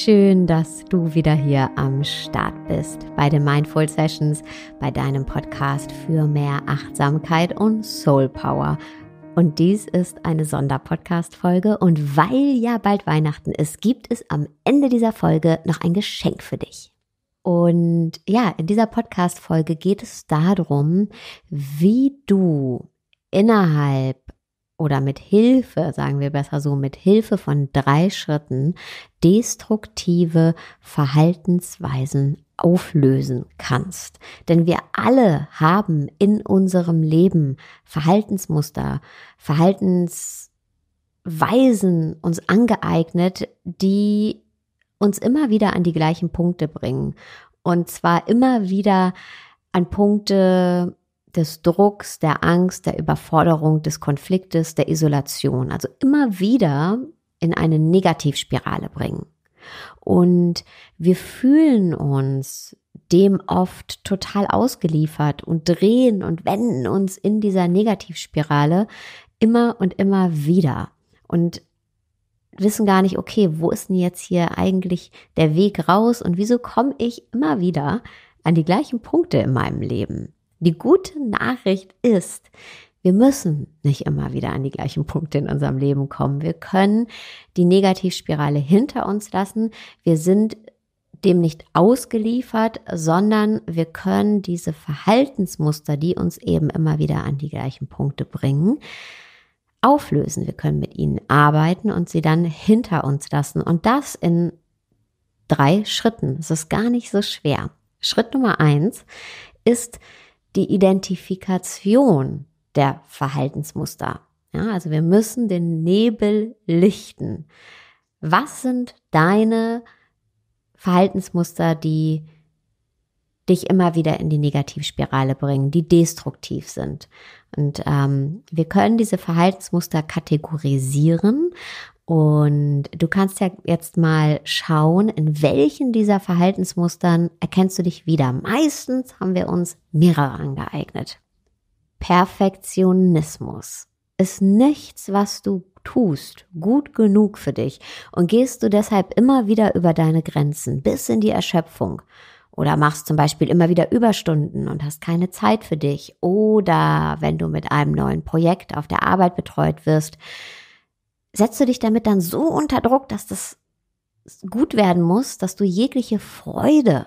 schön, dass du wieder hier am Start bist bei den Mindful Sessions, bei deinem Podcast für mehr Achtsamkeit und Soul Power. Und dies ist eine Sonderpodcast-Folge. Und weil ja bald Weihnachten ist, gibt es am Ende dieser Folge noch ein Geschenk für dich. Und ja, in dieser Podcast-Folge geht es darum, wie du innerhalb oder mit Hilfe, sagen wir besser so, mit Hilfe von drei Schritten destruktive Verhaltensweisen auflösen kannst. Denn wir alle haben in unserem Leben Verhaltensmuster, Verhaltensweisen uns angeeignet, die uns immer wieder an die gleichen Punkte bringen. Und zwar immer wieder an Punkte, des Drucks, der Angst, der Überforderung, des Konfliktes, der Isolation. Also immer wieder in eine Negativspirale bringen. Und wir fühlen uns dem oft total ausgeliefert und drehen und wenden uns in dieser Negativspirale immer und immer wieder. Und wissen gar nicht, okay, wo ist denn jetzt hier eigentlich der Weg raus und wieso komme ich immer wieder an die gleichen Punkte in meinem Leben? Die gute Nachricht ist, wir müssen nicht immer wieder an die gleichen Punkte in unserem Leben kommen. Wir können die Negativspirale hinter uns lassen. Wir sind dem nicht ausgeliefert, sondern wir können diese Verhaltensmuster, die uns eben immer wieder an die gleichen Punkte bringen, auflösen. Wir können mit ihnen arbeiten und sie dann hinter uns lassen. Und das in drei Schritten. Es ist gar nicht so schwer. Schritt Nummer eins ist, die Identifikation der Verhaltensmuster. Ja, also wir müssen den Nebel lichten. Was sind deine Verhaltensmuster, die dich immer wieder in die Negativspirale bringen, die destruktiv sind? Und ähm, wir können diese Verhaltensmuster kategorisieren und du kannst ja jetzt mal schauen, in welchen dieser Verhaltensmustern erkennst du dich wieder. Meistens haben wir uns mehrere angeeignet. Perfektionismus ist nichts, was du tust, gut genug für dich und gehst du deshalb immer wieder über deine Grenzen bis in die Erschöpfung. Oder machst zum Beispiel immer wieder Überstunden und hast keine Zeit für dich. Oder wenn du mit einem neuen Projekt auf der Arbeit betreut wirst, setzt du dich damit dann so unter Druck, dass das gut werden muss, dass du jegliche Freude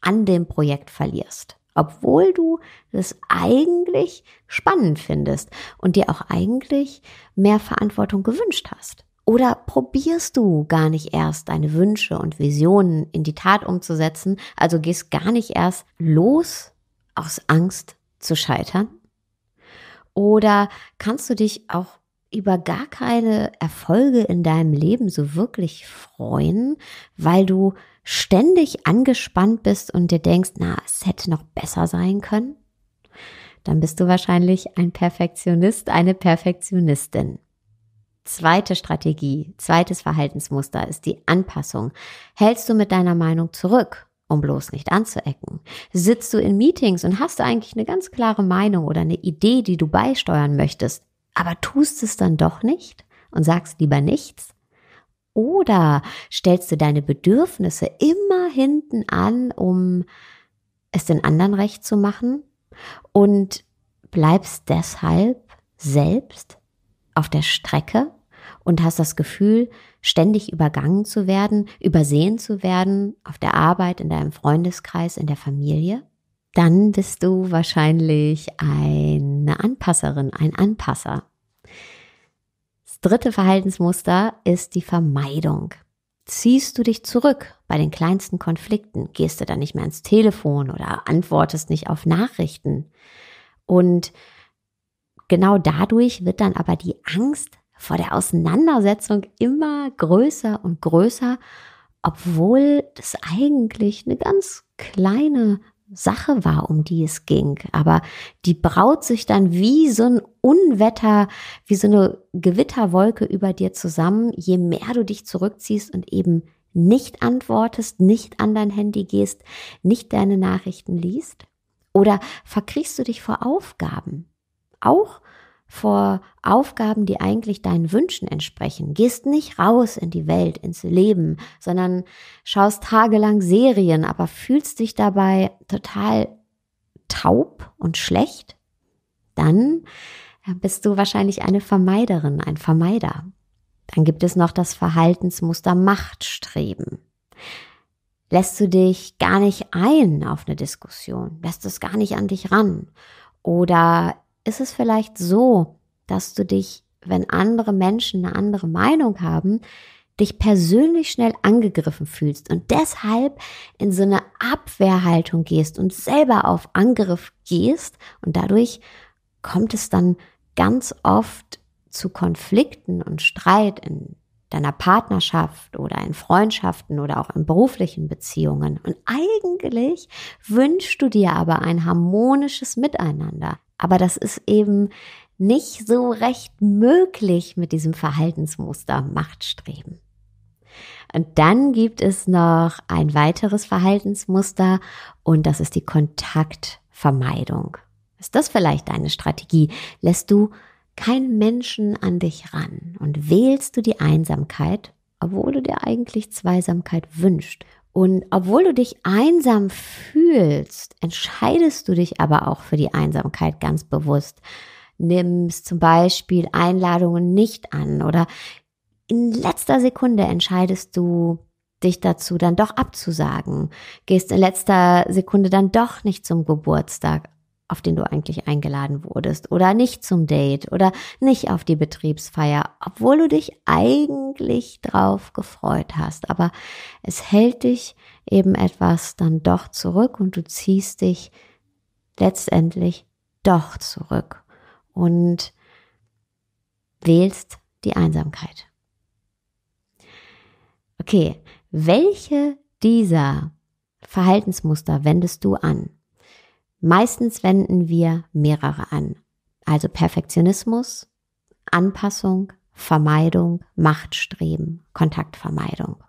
an dem Projekt verlierst, obwohl du es eigentlich spannend findest und dir auch eigentlich mehr Verantwortung gewünscht hast. Oder probierst du gar nicht erst deine Wünsche und Visionen in die Tat umzusetzen, also gehst gar nicht erst los aus Angst zu scheitern? Oder kannst du dich auch über gar keine Erfolge in deinem Leben so wirklich freuen, weil du ständig angespannt bist und dir denkst, na, es hätte noch besser sein können? Dann bist du wahrscheinlich ein Perfektionist, eine Perfektionistin. Zweite Strategie, zweites Verhaltensmuster ist die Anpassung. Hältst du mit deiner Meinung zurück, um bloß nicht anzuecken? Sitzt du in Meetings und hast du eigentlich eine ganz klare Meinung oder eine Idee, die du beisteuern möchtest, aber tust es dann doch nicht und sagst lieber nichts? Oder stellst du deine Bedürfnisse immer hinten an, um es den anderen recht zu machen und bleibst deshalb selbst auf der Strecke und hast das Gefühl, ständig übergangen zu werden, übersehen zu werden, auf der Arbeit, in deinem Freundeskreis, in der Familie? dann bist du wahrscheinlich eine Anpasserin, ein Anpasser. Das dritte Verhaltensmuster ist die Vermeidung. Ziehst du dich zurück bei den kleinsten Konflikten? Gehst du dann nicht mehr ans Telefon oder antwortest nicht auf Nachrichten? Und genau dadurch wird dann aber die Angst vor der Auseinandersetzung immer größer und größer, obwohl das eigentlich eine ganz kleine Sache war, um die es ging. Aber die braut sich dann wie so ein Unwetter, wie so eine Gewitterwolke über dir zusammen, je mehr du dich zurückziehst und eben nicht antwortest, nicht an dein Handy gehst, nicht deine Nachrichten liest? Oder verkriechst du dich vor Aufgaben? Auch vor Aufgaben, die eigentlich deinen Wünschen entsprechen. Gehst nicht raus in die Welt, ins Leben, sondern schaust tagelang Serien, aber fühlst dich dabei total taub und schlecht, dann äh, bist du wahrscheinlich eine Vermeiderin, ein Vermeider. Dann gibt es noch das Verhaltensmuster Machtstreben. Lässt du dich gar nicht ein auf eine Diskussion, lässt es gar nicht an dich ran oder ist es vielleicht so, dass du dich, wenn andere Menschen eine andere Meinung haben, dich persönlich schnell angegriffen fühlst und deshalb in so eine Abwehrhaltung gehst und selber auf Angriff gehst und dadurch kommt es dann ganz oft zu Konflikten und Streit in deiner Partnerschaft oder in Freundschaften oder auch in beruflichen Beziehungen. Und eigentlich wünschst du dir aber ein harmonisches Miteinander. Aber das ist eben nicht so recht möglich mit diesem Verhaltensmuster Machtstreben. Und dann gibt es noch ein weiteres Verhaltensmuster und das ist die Kontaktvermeidung. Ist das vielleicht deine Strategie? Lässt du keinen Menschen an dich ran und wählst du die Einsamkeit, obwohl du dir eigentlich Zweisamkeit wünscht? Und obwohl du dich einsam fühlst, entscheidest du dich aber auch für die Einsamkeit ganz bewusst. Nimmst zum Beispiel Einladungen nicht an oder in letzter Sekunde entscheidest du dich dazu, dann doch abzusagen. Gehst in letzter Sekunde dann doch nicht zum Geburtstag auf den du eigentlich eingeladen wurdest oder nicht zum Date oder nicht auf die Betriebsfeier, obwohl du dich eigentlich drauf gefreut hast. Aber es hält dich eben etwas dann doch zurück und du ziehst dich letztendlich doch zurück und wählst die Einsamkeit. Okay, welche dieser Verhaltensmuster wendest du an? Meistens wenden wir mehrere an. Also Perfektionismus, Anpassung, Vermeidung, Machtstreben, Kontaktvermeidung.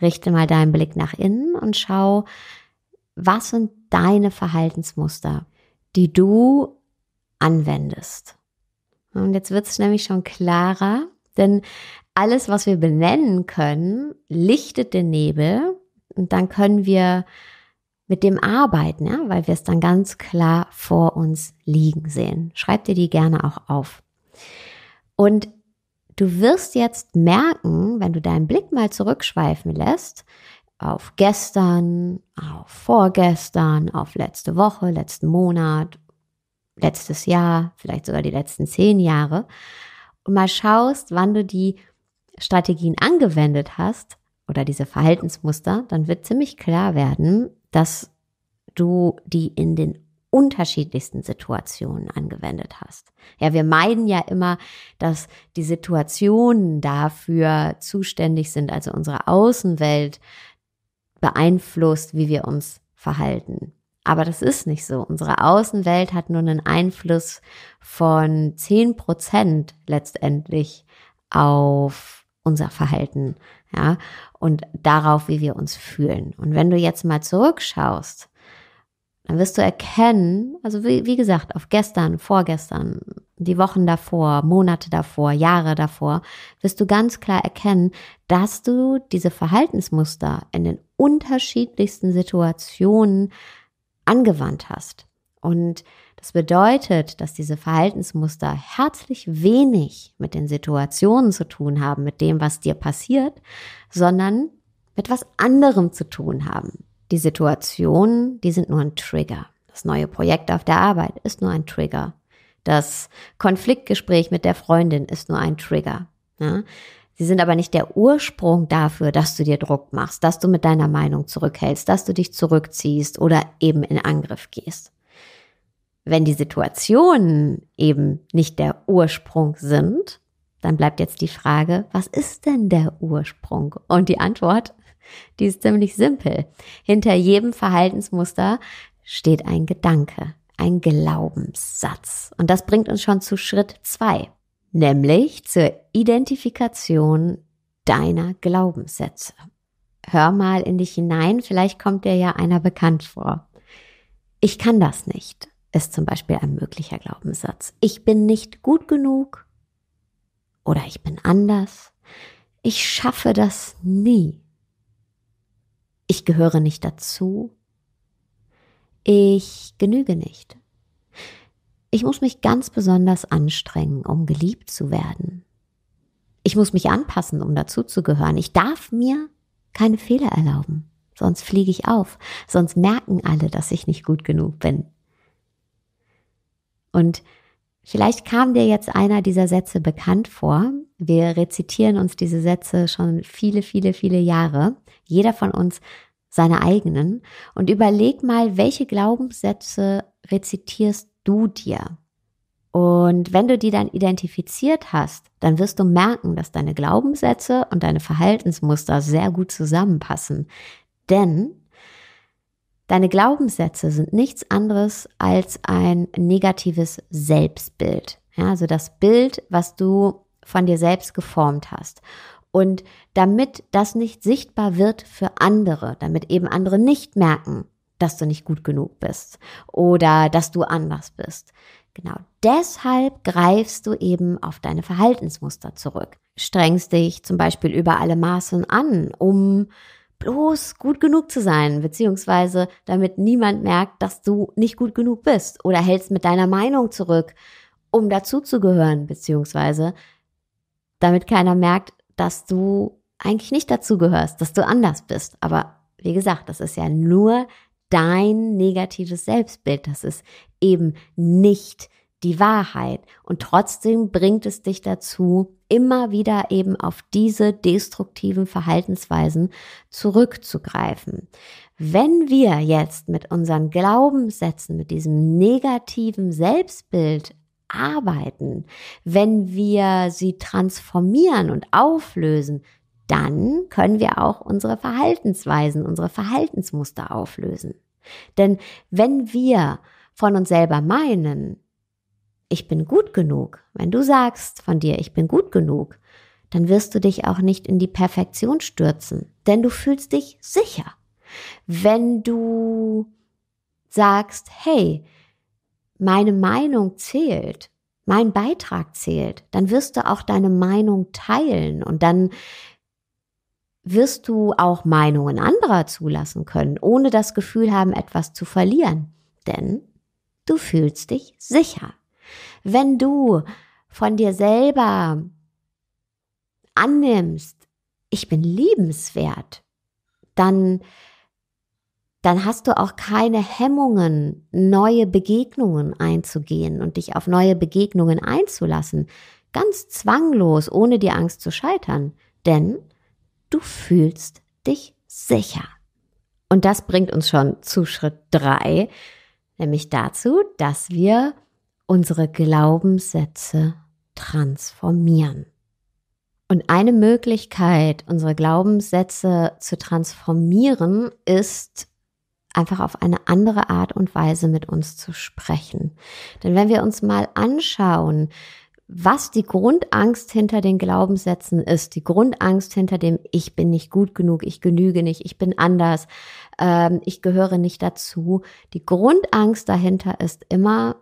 Richte mal deinen Blick nach innen und schau, was sind deine Verhaltensmuster, die du anwendest. Und jetzt wird es nämlich schon klarer, denn alles, was wir benennen können, lichtet den Nebel und dann können wir mit dem arbeiten, ja, weil wir es dann ganz klar vor uns liegen sehen. Schreib dir die gerne auch auf. Und du wirst jetzt merken, wenn du deinen Blick mal zurückschweifen lässt, auf gestern, auf vorgestern, auf letzte Woche, letzten Monat, letztes Jahr, vielleicht sogar die letzten zehn Jahre, und mal schaust, wann du die Strategien angewendet hast oder diese Verhaltensmuster, dann wird ziemlich klar werden, dass du die in den unterschiedlichsten Situationen angewendet hast. Ja, wir meiden ja immer, dass die Situationen dafür zuständig sind, also unsere Außenwelt beeinflusst, wie wir uns verhalten. Aber das ist nicht so. Unsere Außenwelt hat nur einen Einfluss von zehn Prozent letztendlich auf unser Verhalten, ja, und darauf, wie wir uns fühlen. Und wenn du jetzt mal zurückschaust, dann wirst du erkennen, also wie, wie gesagt, auf gestern, vorgestern, die Wochen davor, Monate davor, Jahre davor, wirst du ganz klar erkennen, dass du diese Verhaltensmuster in den unterschiedlichsten Situationen angewandt hast. Und das bedeutet, dass diese Verhaltensmuster herzlich wenig mit den Situationen zu tun haben, mit dem, was dir passiert, sondern mit was anderem zu tun haben. Die Situationen, die sind nur ein Trigger. Das neue Projekt auf der Arbeit ist nur ein Trigger. Das Konfliktgespräch mit der Freundin ist nur ein Trigger. Ja? Ne? Sie sind aber nicht der Ursprung dafür, dass du dir Druck machst, dass du mit deiner Meinung zurückhältst, dass du dich zurückziehst oder eben in Angriff gehst. Wenn die Situationen eben nicht der Ursprung sind, dann bleibt jetzt die Frage, was ist denn der Ursprung? Und die Antwort, die ist ziemlich simpel. Hinter jedem Verhaltensmuster steht ein Gedanke, ein Glaubenssatz. Und das bringt uns schon zu Schritt zwei, nämlich zur Identifikation deiner Glaubenssätze. Hör mal in dich hinein, vielleicht kommt dir ja einer bekannt vor. Ich kann das nicht ist zum Beispiel ein möglicher Glaubenssatz. Ich bin nicht gut genug oder ich bin anders. Ich schaffe das nie. Ich gehöre nicht dazu. Ich genüge nicht. Ich muss mich ganz besonders anstrengen, um geliebt zu werden. Ich muss mich anpassen, um dazuzugehören. Ich darf mir keine Fehler erlauben, sonst fliege ich auf, sonst merken alle, dass ich nicht gut genug bin. Und vielleicht kam dir jetzt einer dieser Sätze bekannt vor. Wir rezitieren uns diese Sätze schon viele, viele, viele Jahre. Jeder von uns seine eigenen. Und überleg mal, welche Glaubenssätze rezitierst du dir? Und wenn du die dann identifiziert hast, dann wirst du merken, dass deine Glaubenssätze und deine Verhaltensmuster sehr gut zusammenpassen. Denn Deine Glaubenssätze sind nichts anderes als ein negatives Selbstbild. Ja, also das Bild, was du von dir selbst geformt hast. Und damit das nicht sichtbar wird für andere, damit eben andere nicht merken, dass du nicht gut genug bist oder dass du anders bist. Genau deshalb greifst du eben auf deine Verhaltensmuster zurück. Strengst dich zum Beispiel über alle Maßen an, um bloß gut genug zu sein, beziehungsweise damit niemand merkt, dass du nicht gut genug bist oder hältst mit deiner Meinung zurück, um dazuzugehören, beziehungsweise damit keiner merkt, dass du eigentlich nicht dazugehörst, dass du anders bist. Aber wie gesagt, das ist ja nur dein negatives Selbstbild. Das ist eben nicht die Wahrheit. Und trotzdem bringt es dich dazu, immer wieder eben auf diese destruktiven Verhaltensweisen zurückzugreifen. Wenn wir jetzt mit unseren Glaubenssätzen, mit diesem negativen Selbstbild arbeiten, wenn wir sie transformieren und auflösen, dann können wir auch unsere Verhaltensweisen, unsere Verhaltensmuster auflösen. Denn wenn wir von uns selber meinen, ich bin gut genug, wenn du sagst von dir, ich bin gut genug, dann wirst du dich auch nicht in die Perfektion stürzen, denn du fühlst dich sicher. Wenn du sagst, hey, meine Meinung zählt, mein Beitrag zählt, dann wirst du auch deine Meinung teilen und dann wirst du auch Meinungen anderer zulassen können, ohne das Gefühl haben, etwas zu verlieren. Denn du fühlst dich sicher. Wenn du von dir selber annimmst, ich bin liebenswert, dann, dann hast du auch keine Hemmungen, neue Begegnungen einzugehen und dich auf neue Begegnungen einzulassen. Ganz zwanglos, ohne die Angst zu scheitern. Denn du fühlst dich sicher. Und das bringt uns schon zu Schritt drei, nämlich dazu, dass wir unsere Glaubenssätze transformieren. Und eine Möglichkeit, unsere Glaubenssätze zu transformieren, ist einfach auf eine andere Art und Weise mit uns zu sprechen. Denn wenn wir uns mal anschauen, was die Grundangst hinter den Glaubenssätzen ist, die Grundangst hinter dem Ich bin nicht gut genug, ich genüge nicht, ich bin anders, ähm, ich gehöre nicht dazu, die Grundangst dahinter ist immer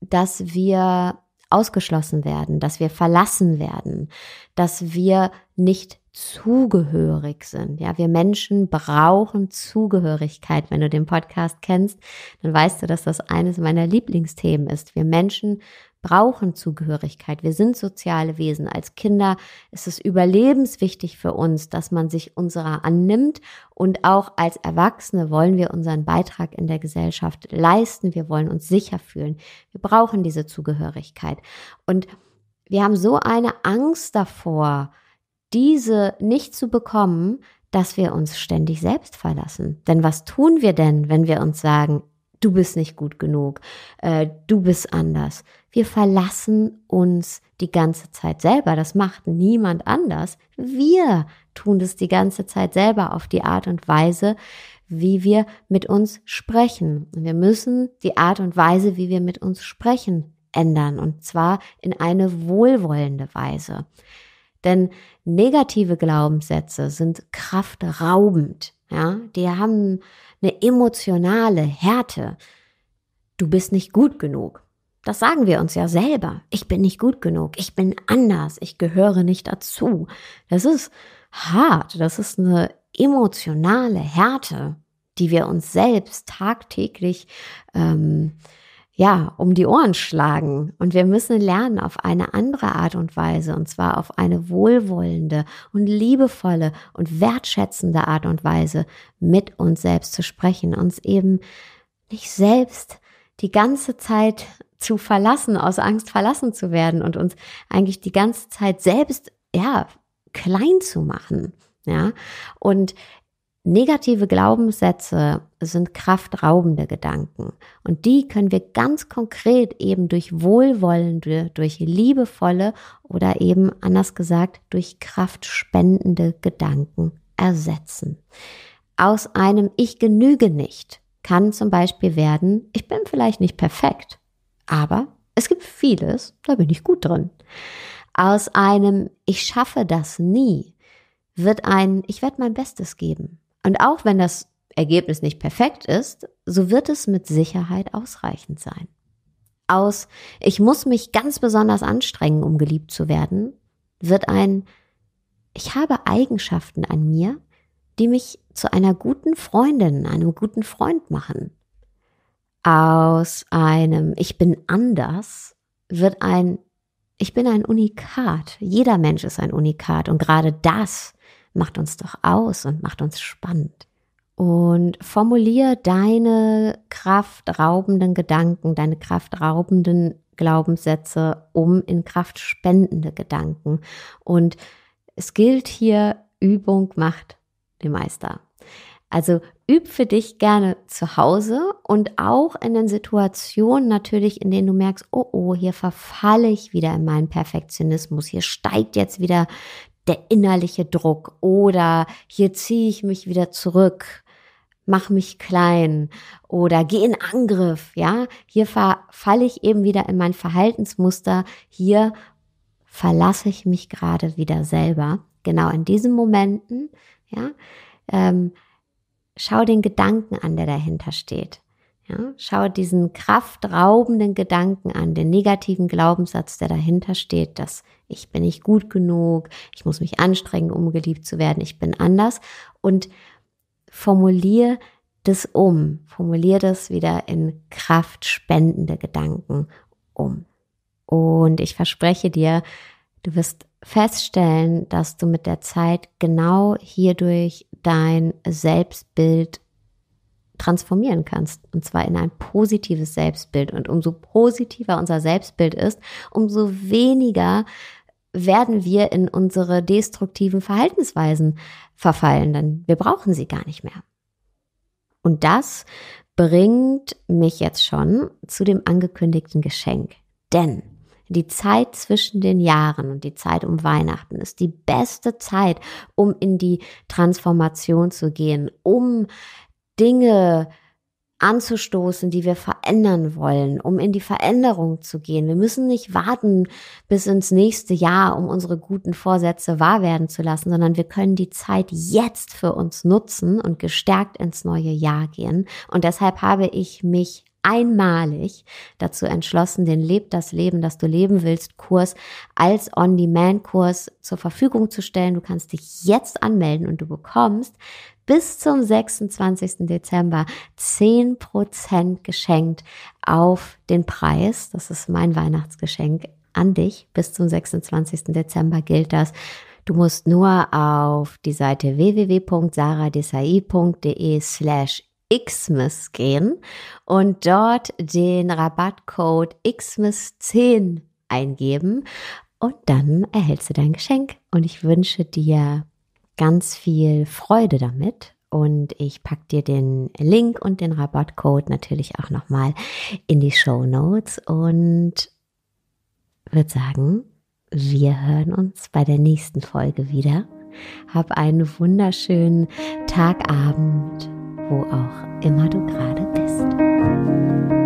dass wir ausgeschlossen werden, dass wir verlassen werden, dass wir nicht zugehörig sind. Ja, wir Menschen brauchen Zugehörigkeit. Wenn du den Podcast kennst, dann weißt du, dass das eines meiner Lieblingsthemen ist. Wir Menschen brauchen Zugehörigkeit. Wir sind soziale Wesen. Als Kinder ist es überlebenswichtig für uns, dass man sich unserer annimmt. Und auch als Erwachsene wollen wir unseren Beitrag in der Gesellschaft leisten. Wir wollen uns sicher fühlen. Wir brauchen diese Zugehörigkeit. Und wir haben so eine Angst davor, diese nicht zu bekommen, dass wir uns ständig selbst verlassen. Denn was tun wir denn, wenn wir uns sagen, du bist nicht gut genug, äh, du bist anders? Wir verlassen uns die ganze Zeit selber. Das macht niemand anders. Wir tun das die ganze Zeit selber auf die Art und Weise, wie wir mit uns sprechen. Und wir müssen die Art und Weise, wie wir mit uns sprechen, ändern. Und zwar in eine wohlwollende Weise. Denn negative Glaubenssätze sind kraftraubend. Ja, die haben eine emotionale Härte. Du bist nicht gut genug. Das sagen wir uns ja selber. Ich bin nicht gut genug. Ich bin anders. Ich gehöre nicht dazu. Das ist hart. Das ist eine emotionale Härte, die wir uns selbst tagtäglich ähm, ja, um die Ohren schlagen. Und wir müssen lernen auf eine andere Art und Weise, und zwar auf eine wohlwollende und liebevolle und wertschätzende Art und Weise, mit uns selbst zu sprechen, uns eben nicht selbst die ganze Zeit zu verlassen, aus Angst verlassen zu werden und uns eigentlich die ganze Zeit selbst, ja, klein zu machen. Ja, und Negative Glaubenssätze sind kraftraubende Gedanken und die können wir ganz konkret eben durch wohlwollende, durch liebevolle oder eben anders gesagt durch kraftspendende Gedanken ersetzen. Aus einem Ich genüge nicht kann zum Beispiel werden, ich bin vielleicht nicht perfekt, aber es gibt vieles, da bin ich gut drin. Aus einem Ich schaffe das nie wird ein Ich werde mein Bestes geben. Und auch wenn das Ergebnis nicht perfekt ist, so wird es mit Sicherheit ausreichend sein. Aus, ich muss mich ganz besonders anstrengen, um geliebt zu werden, wird ein, ich habe Eigenschaften an mir, die mich zu einer guten Freundin, einem guten Freund machen. Aus einem, ich bin anders, wird ein, ich bin ein Unikat. Jeder Mensch ist ein Unikat und gerade das macht uns doch aus und macht uns spannend. Und formulier deine kraftraubenden Gedanken, deine kraftraubenden Glaubenssätze um in kraftspendende Gedanken. Und es gilt hier, Übung macht den Meister. Also üb für dich gerne zu Hause und auch in den Situationen natürlich, in denen du merkst, oh oh, hier verfalle ich wieder in meinen Perfektionismus, hier steigt jetzt wieder der innerliche Druck oder hier ziehe ich mich wieder zurück, mach mich klein oder geh in Angriff, ja? Hier verfalle ich eben wieder in mein Verhaltensmuster, hier verlasse ich mich gerade wieder selber. Genau in diesen Momenten, ja? Ähm, schau den Gedanken an, der dahinter steht. Ja, schau diesen kraftraubenden Gedanken an, den negativen Glaubenssatz, der dahinter steht, dass ich bin nicht gut genug, ich muss mich anstrengen, um geliebt zu werden, ich bin anders und formulier das um, formulier das wieder in kraftspendende Gedanken um. Und ich verspreche dir, du wirst feststellen, dass du mit der Zeit genau hierdurch dein Selbstbild transformieren kannst. Und zwar in ein positives Selbstbild. Und umso positiver unser Selbstbild ist, umso weniger werden wir in unsere destruktiven Verhaltensweisen verfallen, denn wir brauchen sie gar nicht mehr. Und das bringt mich jetzt schon zu dem angekündigten Geschenk. Denn die Zeit zwischen den Jahren und die Zeit um Weihnachten ist die beste Zeit, um in die Transformation zu gehen, um Dinge anzustoßen, die wir verändern wollen, um in die Veränderung zu gehen. Wir müssen nicht warten bis ins nächste Jahr, um unsere guten Vorsätze wahr werden zu lassen, sondern wir können die Zeit jetzt für uns nutzen und gestärkt ins neue Jahr gehen. Und deshalb habe ich mich einmalig dazu entschlossen, den Leb das Leben, das du leben willst Kurs als On-Demand-Kurs zur Verfügung zu stellen. Du kannst dich jetzt anmelden und du bekommst bis zum 26. Dezember 10% geschenkt auf den Preis. Das ist mein Weihnachtsgeschenk an dich. Bis zum 26. Dezember gilt das. Du musst nur auf die Seite www.saradesai.de slash Xmas gehen und dort den Rabattcode Xmas10 eingeben und dann erhältst du dein Geschenk. Und ich wünsche dir ganz viel Freude damit. Und ich packe dir den Link und den Rabattcode natürlich auch nochmal in die Show Notes und würde sagen, wir hören uns bei der nächsten Folge wieder. Hab einen wunderschönen Tagabend wo auch immer du gerade bist.